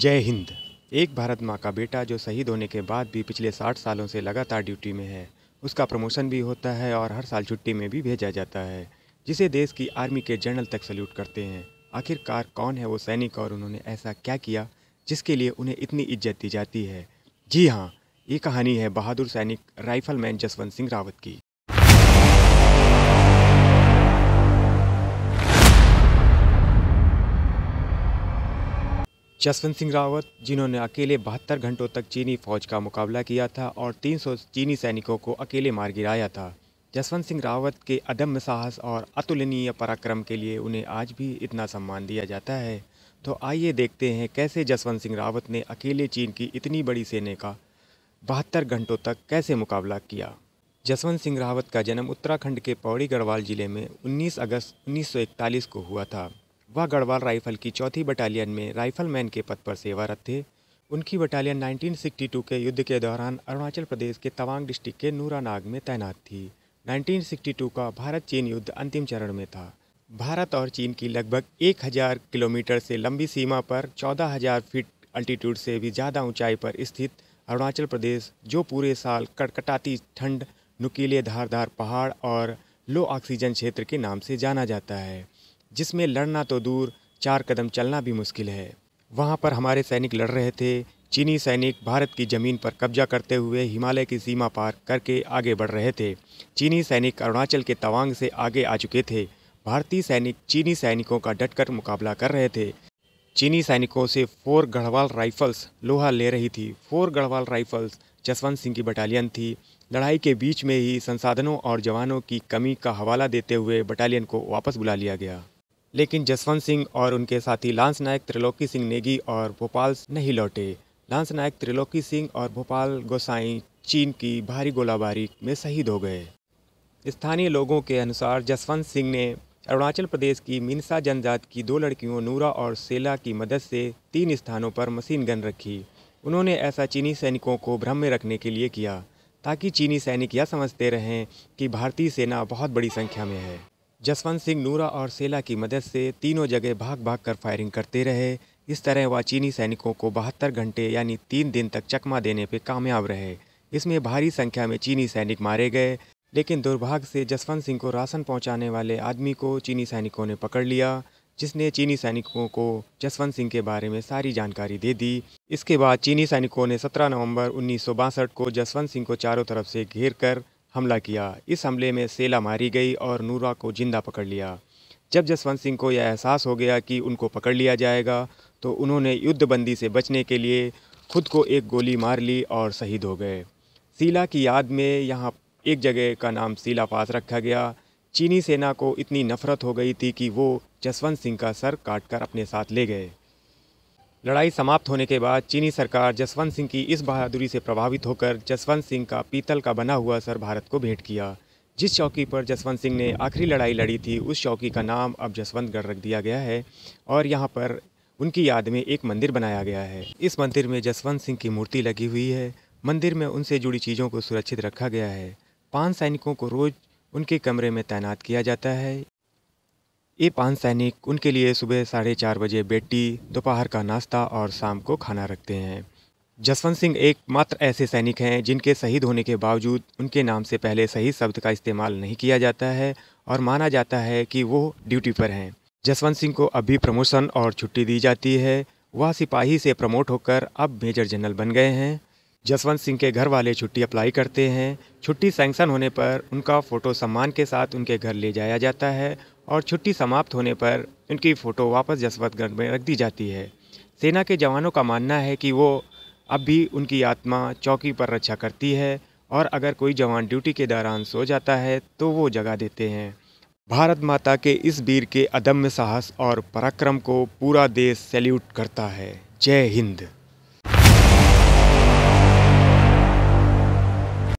जय हिंद एक भारत माँ का बेटा जो शहीद होने के बाद भी पिछले साठ सालों से लगातार ड्यूटी में है उसका प्रमोशन भी होता है और हर साल छुट्टी में भी भेजा जाता है जिसे देश की आर्मी के जनरल तक सल्यूट करते हैं आखिरकार कौन है वो सैनिक और उन्होंने ऐसा क्या किया जिसके लिए उन्हें इतनी इज्जत दी जाती है जी हाँ ये कहानी है बहादुर सैनिक राइफलमैन जसवंत सिंह रावत की जसवंत सिंह रावत जिन्होंने अकेले बहत्तर घंटों तक चीनी फौज का मुकाबला किया था और 300 चीनी सैनिकों को अकेले मार गिराया था जसवंत सिंह रावत के अदम्य साहस और अतुलनीय पराक्रम के लिए उन्हें आज भी इतना सम्मान दिया जाता है तो आइए देखते हैं कैसे जसवंत सिंह रावत ने अकेले चीन की इतनी बड़ी सेना का बहत्तर घंटों तक कैसे मुकाबला किया जसवंत सिंह रावत का जन्म उत्तराखंड के पौड़ी गढ़वाल जिले में 19 अगस्त 1941 को हुआ था वह गढ़वाल राइफल की चौथी बटालियन में राइफलमैन के पद पर सेवारत थे उनकी बटालियन 1962 के युद्ध के दौरान अरुणाचल प्रदेश के तवांग डिस्ट्रिक्ट के नूरानाग में तैनात थी 1962 का भारत चीन युद्ध अंतिम चरण में था भारत और चीन की लगभग 1000 किलोमीटर से लंबी सीमा पर 14000 फीट अल्टीट्यूड से भी ज़्यादा ऊंचाई पर स्थित अरुणाचल प्रदेश जो पूरे साल कड़कटाती ठंड नुकीले धारधार पहाड़ और लो ऑक्सीजन क्षेत्र के नाम से जाना जाता है जिसमें लड़ना तो दूर चार कदम चलना भी मुश्किल है वहाँ पर हमारे सैनिक लड़ रहे थे चीनी सैनिक भारत की ज़मीन पर कब्जा करते हुए हिमालय की सीमा पार करके आगे बढ़ रहे थे चीनी सैनिक अरुणाचल के तवांग से आगे आ चुके थे भारतीय सैनिक चीनी सैनिकों का डटकर मुकाबला कर रहे थे चीनी सैनिकों से फोर गढ़वाल राइफल्स लोहा ले रही थी फोर गढ़वाल राइफल्स जसवंत सिंह की बटालियन थी लड़ाई के बीच में ही संसाधनों और जवानों की कमी का हवाला देते हुए बटालियन को वापस बुला लिया गया लेकिन जसवंत सिंह और उनके साथी लांस नायक त्रिलोकी सिंह नेगी और भोपाल नहीं लौटे लांस नायक त्रिलोकी सिंह और भोपाल गोसाई चीन की भारी गोलाबारी में शहीद हो गए स्थानीय लोगों के अनुसार जसवंत सिंह ने अरुणाचल प्रदेश की मिनसा जनजात की दो लड़कियों नूरा और सेला की मदद से तीन स्थानों पर मशीन गन रखी उन्होंने ऐसा चीनी सैनिकों को भ्रम में रखने के लिए किया ताकि चीनी सैनिक यह समझते रहें कि भारतीय सेना बहुत बड़ी संख्या में है जसवंत सिंह नूरा और सेला की मदद से तीनों जगह भाग भाग कर फायरिंग करते रहे इस तरह वह चीनी सैनिकों को बहत्तर घंटे यानी तीन दिन तक चकमा देने पर कामयाब रहे इसमें भारी संख्या में चीनी सैनिक मारे गए लेकिन दुर्भाग्य से जसवंत सिंह को राशन पहुंचाने वाले आदमी को चीनी सैनिकों ने पकड़ लिया जिसने चीनी सैनिकों को जसवंत सिंह के बारे में सारी जानकारी दे दी इसके बाद चीनी सैनिकों ने 17 नवंबर उन्नीस को जसवंत सिंह को चारों तरफ से घेर कर हमला किया इस हमले में सेला मारी गई और नूरा को जिंदा पकड़ लिया जब जसवंत सिंह को यह एहसास हो गया कि उनको पकड़ लिया जाएगा तो उन्होंने युद्धबंदी से बचने के लिए खुद को एक गोली मार ली और शहीद हो गए सीला की याद में यहाँ एक जगह का नाम सीला पास रखा गया चीनी सेना को इतनी नफरत हो गई थी कि वो जसवंत सिंह का सर काटकर अपने साथ ले गए लड़ाई समाप्त होने के बाद चीनी सरकार जसवंत सिंह की इस बहादुरी से प्रभावित होकर जसवंत सिंह का पीतल का बना हुआ सर भारत को भेंट किया जिस चौकी पर जसवंत सिंह ने आखिरी लड़ाई लड़ी थी उस चौकी का नाम अब जसवंतगढ़ रख दिया गया है और यहाँ पर उनकी याद में एक मंदिर बनाया गया है इस मंदिर में जसवंत सिंह की मूर्ति लगी हुई है मंदिर में उनसे जुड़ी चीज़ों को सुरक्षित रखा गया है पांच सैनिकों को रोज़ उनके कमरे में तैनात किया जाता है ये पांच सैनिक उनके लिए सुबह साढ़े चार बजे बेटी दोपहर का नाश्ता और शाम को खाना रखते हैं जसवंत सिंह एकमात्र ऐसे सैनिक हैं जिनके शहीद होने के बावजूद उनके नाम से पहले सही शब्द का इस्तेमाल नहीं किया जाता है और माना जाता है कि वो ड्यूटी पर हैं जसवंत सिंह को अब भी प्रमोशन और छुट्टी दी जाती है वह सिपाही से प्रमोट होकर अब मेजर जनरल बन गए हैं जसवंत सिंह के घर वाले छुट्टी अप्लाई करते हैं छुट्टी सैंक्शन होने पर उनका फ़ोटो सम्मान के साथ उनके घर ले जाया जाता है और छुट्टी समाप्त होने पर उनकी फ़ोटो वापस जसवंतगढ़ में रख दी जाती है सेना के जवानों का मानना है कि वो अब भी उनकी आत्मा चौकी पर रक्षा करती है और अगर कोई जवान ड्यूटी के दौरान सो जाता है तो वो जगा देते हैं भारत माता के इस वीर के अदम्य साहस और पराक्रम को पूरा देश सैल्यूट करता है जय हिंद